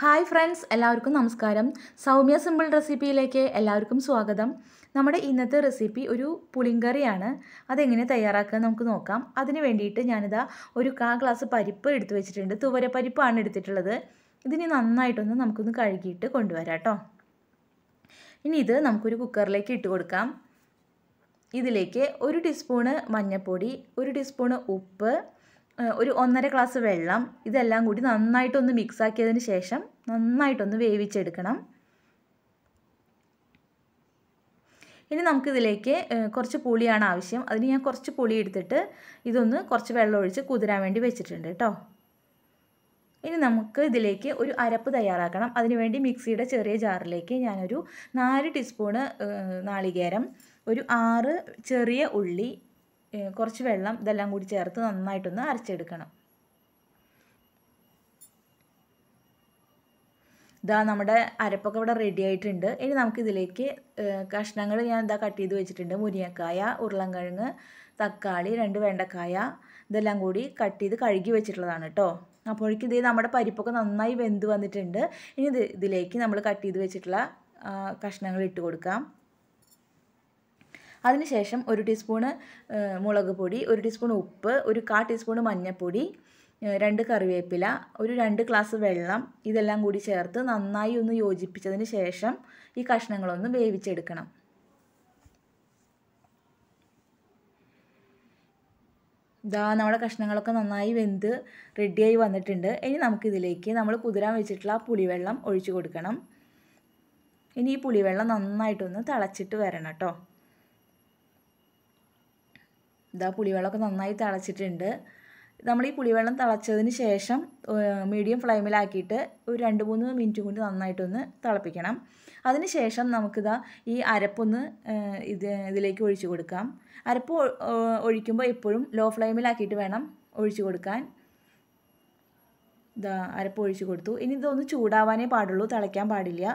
hi friends എല്ലാവർക്കും നമസ്കാരം Soumya simple റെസിപ്പിയിലേക്ക് എല്ലാവർക്കും സ്വാഗതം നമ്മുടെ ഇന്നത്തെ റെസിപ്പി ഒരു പുളിങ്കറിയാണ് അതെങ്ങനെ തയ്യാറാക്കുക നമുക്ക് നോക്കാം അതിന് വേണ്ടിയിട്ട് ഞാനിതാ ഒരു കാ ഗ്ലാസ് പരിപ്പ് എടുത്തു വെച്ചിട്ടുണ്ട് തുവരപ്പരിപ്പാണ് എടുത്തിട്ടുള്ളത് ഇതിന് നന്നായിട്ടൊന്ന് നമുക്കൊന്ന് കഴുകിയിട്ട് കൊണ്ടുവരാം കേട്ടോ ഇനി ഇത് നമുക്കൊരു കുക്കറിലേക്ക് ഇട്ട് കൊടുക്കാം ഇതിലേക്ക് ഒരു ടീസ്പൂണ് മഞ്ഞൾപ്പൊടി ഒരു ടീസ്പൂണ് ഉപ്പ് ഒരു ഒന്നര ഗ്ലാസ് വെള്ളം ഇതെല്ലാം കൂടി നന്നായിട്ടൊന്ന് മിക്സാക്കിയതിന് ശേഷം നന്നായിട്ടൊന്ന് വേവിച്ചെടുക്കണം ഇനി നമുക്കിതിലേക്ക് കുറച്ച് പുളിയാണ് ആവശ്യം അതിന് ഞാൻ കുറച്ച് പുളി എടുത്തിട്ട് ഇതൊന്ന് കുറച്ച് വെള്ളം ഒഴിച്ച് കുതിരാൻ വേണ്ടി വെച്ചിട്ടുണ്ട് കേട്ടോ ഇനി നമുക്ക് ഇതിലേക്ക് ഒരു അരപ്പ് തയ്യാറാക്കണം അതിനുവേണ്ടി മിക്സിയുടെ ചെറിയ ജാറിലേക്ക് ഞാനൊരു നാല് ടീസ്പൂണ് നാളികേരം ഒരു ആറ് ചെറിയ ഉള്ളി കുറച്ച് വെള്ളം ഇതെല്ലാം കൂടി ചേർത്ത് നന്നായിട്ടൊന്ന് അരച്ചെടുക്കണം ഇതാ നമ്മുടെ അരപ്പൊക്കെ ഇവിടെ റെഡി ആയിട്ടുണ്ട് ഇനി നമുക്കിതിലേക്ക് കഷ്ണങ്ങൾ ഞാൻ ഇതാ കട്ട് ചെയ്ത് വെച്ചിട്ടുണ്ട് മുരിങ്ങക്കായ ഉരുളൻകിഴങ്ങ് തക്കാളി രണ്ട് വെണ്ടക്കായ ഇതെല്ലാം കൂടി കട്ട് ചെയ്ത് കഴുകി വെച്ചിട്ടുള്ളതാണ് കേട്ടോ അപ്പോഴേക്കും ഇതേ നമ്മുടെ പരിപ്പൊക്കെ നന്നായി വെന്ത് വന്നിട്ടുണ്ട് ഇനി ഇതിലേക്ക് നമ്മൾ കട്ട് ചെയ്ത് വെച്ചിട്ടുള്ള കഷ്ണങ്ങൾ ഇട്ട് കൊടുക്കാം അതിനുശേഷം ഒരു ടീസ്പൂണ് മുളക് പൊടി ഒരു ടീസ്പൂൺ ഉപ്പ് ഒരു കാ ടീസ്പൂൺ മഞ്ഞൾപ്പൊടി രണ്ട് കറിവേപ്പില ഒരു രണ്ട് ഗ്ലാസ് വെള്ളം ഇതെല്ലാം കൂടി ചേർത്ത് നന്നായി ഒന്ന് യോജിപ്പിച്ചതിന് ശേഷം ഈ കഷ്ണങ്ങളൊന്ന് വേവിച്ചെടുക്കണം ഇതാ നമ്മുടെ കഷ്ണങ്ങളൊക്കെ നന്നായി വെന്ത് റെഡിയായി വന്നിട്ടുണ്ട് ഇനി നമുക്കിതിലേക്ക് നമ്മൾ കുതിരാൻ വെച്ചിട്ടുള്ള പുളിവെള്ളം ഒഴിച്ചു കൊടുക്കണം ഇനി ഈ പുളിവെള്ളം നന്നായിട്ടൊന്ന് തിളച്ചിട്ട് വരണം കേട്ടോ ഇതാ പുളിവെള്ളമൊക്കെ നന്നായി തിളച്ചിട്ടുണ്ട് നമ്മൾ ഈ പുളിവെള്ളം തിളച്ചതിന് ശേഷം മീഡിയം ഫ്ലെയിമിലാക്കിയിട്ട് ഒരു രണ്ട് മൂന്ന് മിനിറ്റ് കൊണ്ട് നന്നായിട്ടൊന്ന് തിളപ്പിക്കണം അതിന് ശേഷം നമുക്കിതാ ഈ അരപ്പൊന്ന് ഇത് ഇതിലേക്ക് ഒഴിച്ചു കൊടുക്കാം അരപ്പ് ഒഴിക്കുമ്പോൾ എപ്പോഴും ലോ ഫ്ലെയിമിലാക്കിയിട്ട് വേണം ഒഴിച്ചു കൊടുക്കാൻ ഇതാ അരപ്പ് ഒഴിച്ചു കൊടുത്തു ഇനി ഇതൊന്ന് ചൂടാവാനേ പാടുള്ളൂ തിളയ്ക്കാൻ പാടില്ല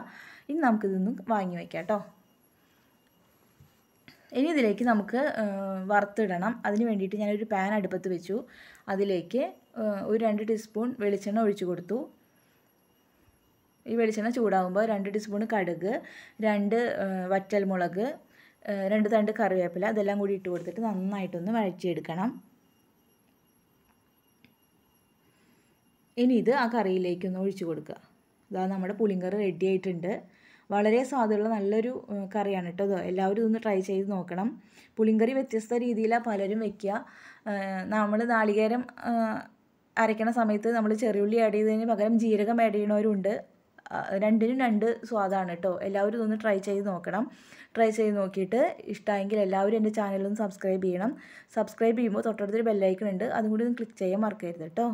ഇനി നമുക്കിതൊന്ന് വാങ്ങി വയ്ക്കാം കേട്ടോ ഇനി ഇതിലേക്ക് നമുക്ക് വറുത്തിടണം അതിന് വേണ്ടിയിട്ട് ഞാനൊരു പാൻ അടുപ്പത്ത് വെച്ചു അതിലേക്ക് ഒരു രണ്ട് ടീസ്പൂൺ വെളിച്ചെണ്ണ ഒഴിച്ചു കൊടുത്തു ഈ വെളിച്ചെണ്ണ ചൂടാകുമ്പോൾ രണ്ട് ടീസ്പൂൺ കടുക് രണ്ട് വറ്റൽമുളക് രണ്ട് തണ്ട് കറിവേപ്പില അതെല്ലാം കൂടി ഇട്ട് കൊടുത്തിട്ട് നന്നായിട്ടൊന്ന് വഴറ്റിയെടുക്കണം ഇനി ഇത് ആ കറിയിലേക്കൊന്ന് ഒഴിച്ചു കൊടുക്കുക ഇതാ നമ്മുടെ പുളിങ്കറി റെഡി ആയിട്ടുണ്ട് വളരെ സ്വാദുള്ള നല്ലൊരു കറിയാണ് കേട്ടോ അതോ എല്ലാവരും ഇതൊന്ന് ട്രൈ ചെയ്ത് നോക്കണം പുളിങ്കറി വ്യത്യസ്ത രീതിയിലാണ് പലരും വെക്കുക നമ്മൾ നാളികേരം അരയ്ക്കണ സമയത്ത് നമ്മൾ ചെറിയുള്ളി ആഡ് ചെയ്തതിന് പകരം ജീരകം ആഡ് ചെയ്യണവരുണ്ട് രണ്ടിനും രണ്ട് സ്വാദാണ് കേട്ടോ എല്ലാവരും ഇതൊന്ന് ട്രൈ ചെയ്ത് നോക്കണം ട്രൈ ചെയ്ത് നോക്കിയിട്ട് ഇഷ്ടമായെങ്കിൽ എല്ലാവരും എൻ്റെ ചാനലൊന്ന് സബ്സ്ക്രൈബ് ചെയ്യണം സബ്സ്ക്രൈബ് ചെയ്യുമ്പോൾ തൊട്ടടുത്തൊരു ബെല്ലൈക്കൺ ഉണ്ട് അതും കൂടി ഒന്ന് ക്ലിക്ക് ചെയ്യാൻ മറക്കരുത് കേട്ടോ